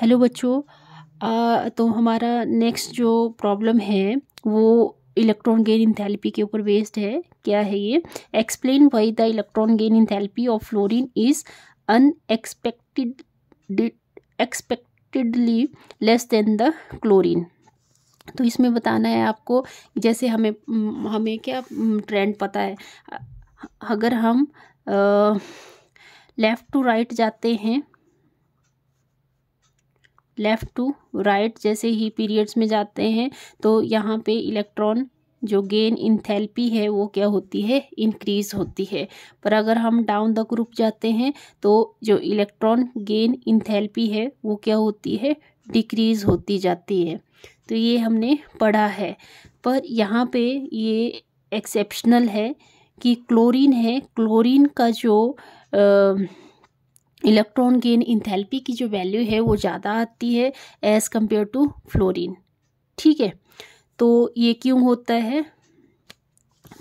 Hello बच्चों तो हमारा नेक्स्ट जो प्रॉब्लम है वो इलेक्ट्रॉन गेन इन थेरेपी के ऊपर बेस्ड है क्या है ये explain why the electron gain enthalpy of fluorine is unexpected expectedly less than the chlorine तो इसमें बताना है आपको जैसे हमें हम्म, हमें क्या ट्रेंड हम्म, पता है अगर हम लेफ़्ट टू राइट जाते हैं लेफ़्ट टू राइट जैसे ही पीरियड्स में जाते हैं तो यहाँ पे इलेक्ट्रॉन जो गेन इन थेल्पी है वो क्या होती है इंक्रीज होती है पर अगर हम डाउन द ग्रुप जाते हैं तो जो इलेक्ट्रॉन गेन इन थेल्पी है वो क्या होती है डिक्रीज होती जाती है तो ये हमने पढ़ा है पर यहाँ पे ये एक्सेप्शनल है कि क्लोरीन है क्लोरीन का जो आ, इलेक्ट्रॉन गेन इंथेल्पी की जो वैल्यू है वो ज़्यादा आती है एज़ कम्पेयर टू फ्लोरिन ठीक है तो ये क्यों होता है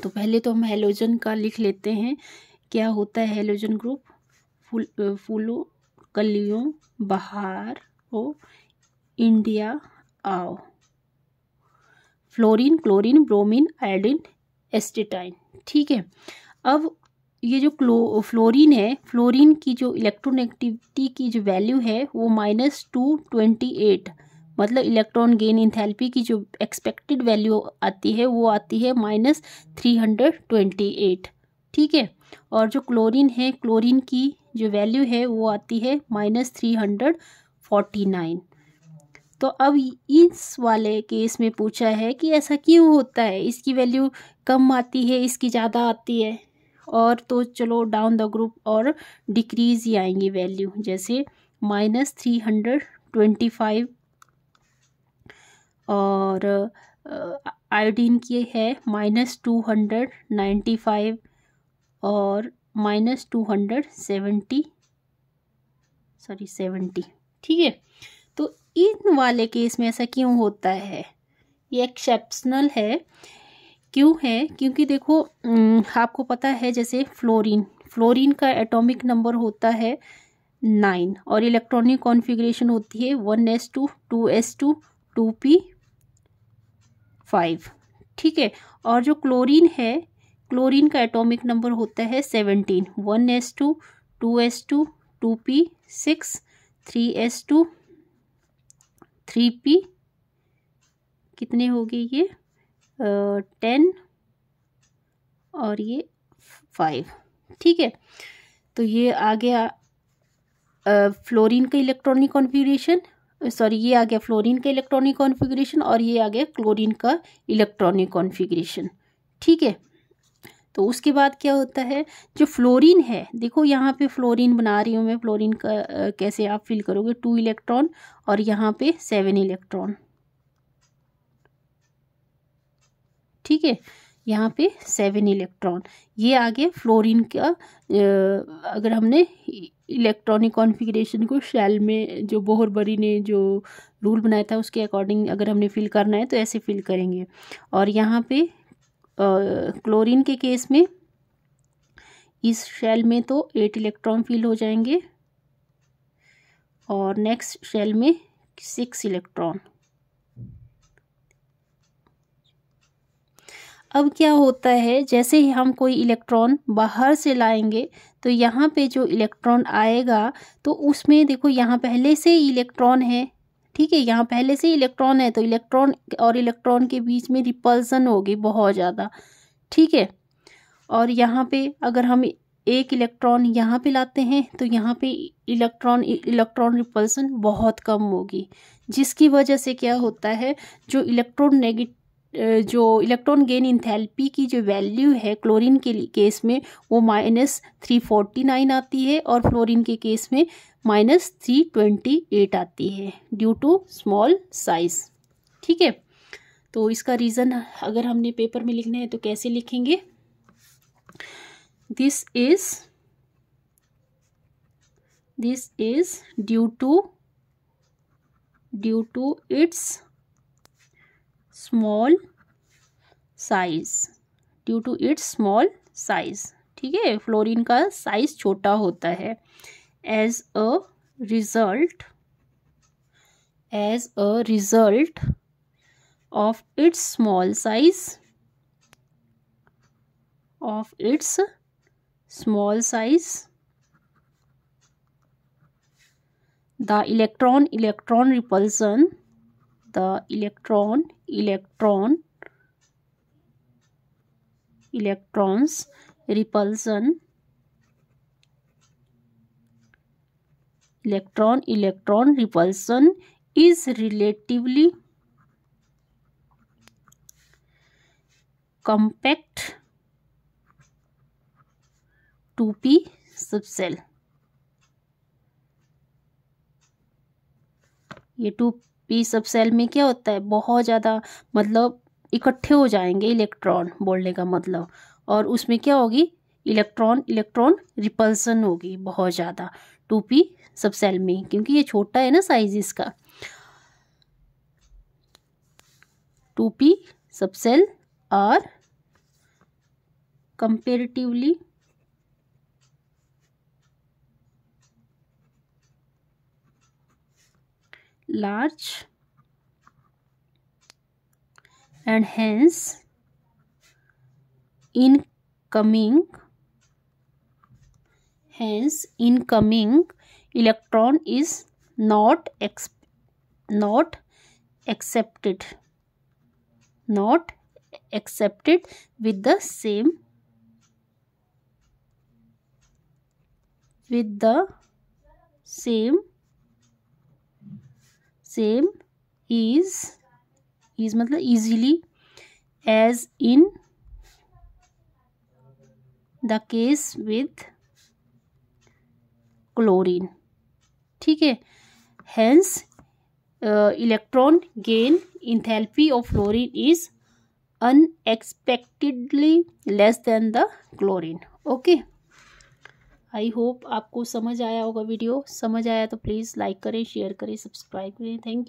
तो पहले तो हम हेलोजन का लिख लेते हैं क्या होता है हेलोजन ग्रुप फूल फूलों कलियों बहार ओ इंडिया आओ fluorine chlorine bromine iodine astatine ठीक है अब ये जो क्लो फ्लोरिन है फ्लोरिन की जो इलेक्ट्रोनेगेटिविटी की जो वैल्यू है वो माइनस टू ट्वेंटी एट मतलब इलेक्ट्रॉन गेन थेरेपी की जो एक्सपेक्टेड वैल्यू आती है वो आती है minus three hundred twenty eight ठीक है और जो क्लोरीन है क्लोरीन की जो वैल्यू है वो आती है minus three hundred forty nine तो अब इस वाले केस में पूछा है कि ऐसा क्यों होता है इसकी वैल्यू कम आती है इसकी ज़्यादा आती है और तो चलो डाउन द ग्रुप और डिक्रीज ही आएंगी वैल्यू जैसे minus three hundred twenty five और आयोडीन की है minus two hundred ninety five और minus two hundred seventy sorry seventy ठीक है तो इन वाले केस में ऐसा क्यों होता है ये एक्सेप्शनल है क्यों है क्योंकि देखो आपको पता है जैसे फ्लोरीन फ्लोरीन का एटॉमिक नंबर होता है नाइन और इलेक्ट्रॉनिक कॉन्फ़िगरेशन होती है one S two two S two two P five ठीक है और जो क्लोरीन है क्लोरीन का एटॉमिक नंबर होता है seventeen one S two two S two two P six three S two three P कितने हो गए ये टेन और ये फाइव ठीक है तो ये आ गया फ्लोरीन का इलेक्ट्रॉनिक कॉन्फ़िगरेशन सॉरी ये आ गया फ्लोरीन का इलेक्ट्रॉनिक कॉन्फ़िगरेशन और ये आ गया क्लोरीन का इलेक्ट्रॉनिक कॉन्फ़िगरेशन ठीक है तो उसके बाद क्या होता है जो फ्लोरीन है देखो यहाँ पे फ्लोरीन बना रही हूँ मैं फ्लोरीन का आ, कैसे आप फिल करोगे टू इलेक्ट्रॉन और यहाँ पे सेवन इलेक्ट्रॉन ठीक है यहाँ पे सेवन इलेक्ट्रॉन ये आगे फ्लोरीन का अगर हमने इलेक्ट्रॉनिक कॉन्फ़िगरेशन को शेल में जो बोहर बरी ने जो रूल बनाया था उसके अकॉर्डिंग अगर हमने फिल करना है तो ऐसे फिल करेंगे और यहाँ पे क्लोरीन के केस में इस शेल में तो एट इलेक्ट्रॉन फिल हो जाएंगे और नेक्स्ट शेल में सिक्स इलेक्ट्रॉन अब क्या होता है जैसे ही हम कोई इलेक्ट्रॉन बाहर से लाएंगे तो यहाँ पे जो इलेक्ट्रॉन आएगा तो उसमें देखो यहाँ पहले से ही इलेक्ट्रॉन है ठीक है यहाँ पहले से ही इलेक्ट्रॉन है तो इलेक्ट्रॉन और इलेक्ट्रॉन के बीच में रिपल्सन होगी बहुत ज़्यादा ठीक है और यहाँ पे अगर हम एक इलेक्ट्रॉन यहाँ पे लाते हैं तो यहाँ पे इलेक्ट्रॉन इलेक्ट्रॉन रिपल्सन बहुत कम होगी जिसकी वजह से क्या होता है जो इलेक्ट्रॉन नेगेट जो इलेक्ट्रॉन गेन इंथैल्पी की जो वैल्यू है क्लोरीन के केस में वो माइनस थ्री फोर्टी नाइन आती है और फ्लोरीन के केस में माइनस थ्री ट्वेंटी एट आती है ड्यू टू स्मॉल साइज ठीक है तो इसका रीज़न अगर हमने पेपर में लिखना है तो कैसे लिखेंगे this is this is due to due to its small size due to its small size ठीक है फ्लोरीन का साइज छोटा होता है as a result as a result of its small size of its small size the electron electron repulsion the electron, electron, electrons, repulsion, electron, electron repulsion is relatively compact 2p subshell. 2p P subshell में क्या होता है बहुत ज़्यादा मतलब इकट्ठे हो जाएंगे इलेक्ट्रॉन बोलने का मतलब और उसमें क्या होगी इलेक्ट्रॉन इलेक्ट्रॉन रिपल्सन होगी बहुत ज़्यादा टू पी सब सेल में क्योंकि ये छोटा है ना साइज इसका two P subshell are comparatively large and hence incoming hence incoming electron is not not accepted not accepted with the same with the same same is is मतलब easily as in the case with chlorine ठीक है hence electron gain enthalpy of fluorine is unexpectedly less than the chlorine okay I hope आपको समझ आया होगा video समझ आया तो प्लीज़ लाइक करें शेयर करें सब्सक्राइब करें थैंक यू